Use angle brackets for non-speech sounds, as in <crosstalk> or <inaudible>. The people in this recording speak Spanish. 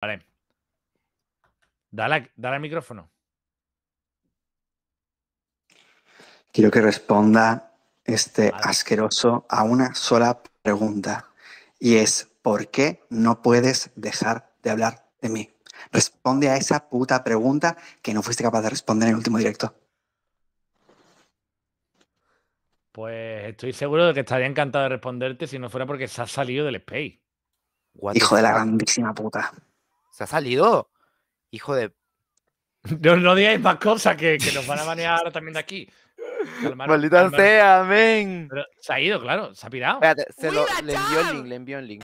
Vale. Dale, al micrófono. Quiero que responda este asqueroso a una sola pregunta. Y es, ¿por qué no puedes dejar de hablar de mí? Responde a esa puta pregunta que no fuiste capaz de responder en el último directo. Pues estoy seguro de que estaría encantado de responderte si no fuera porque se ha salido del space. Hijo de la grandísima puta se ha salido. Hijo de. <laughs> No, digáis más cosas que, que nos van a banear también de aquí. Maldito Maldita sea, amén. Se ha ido, claro, se ha pirado. Espérate, se lo, le envió el link, le envió el link.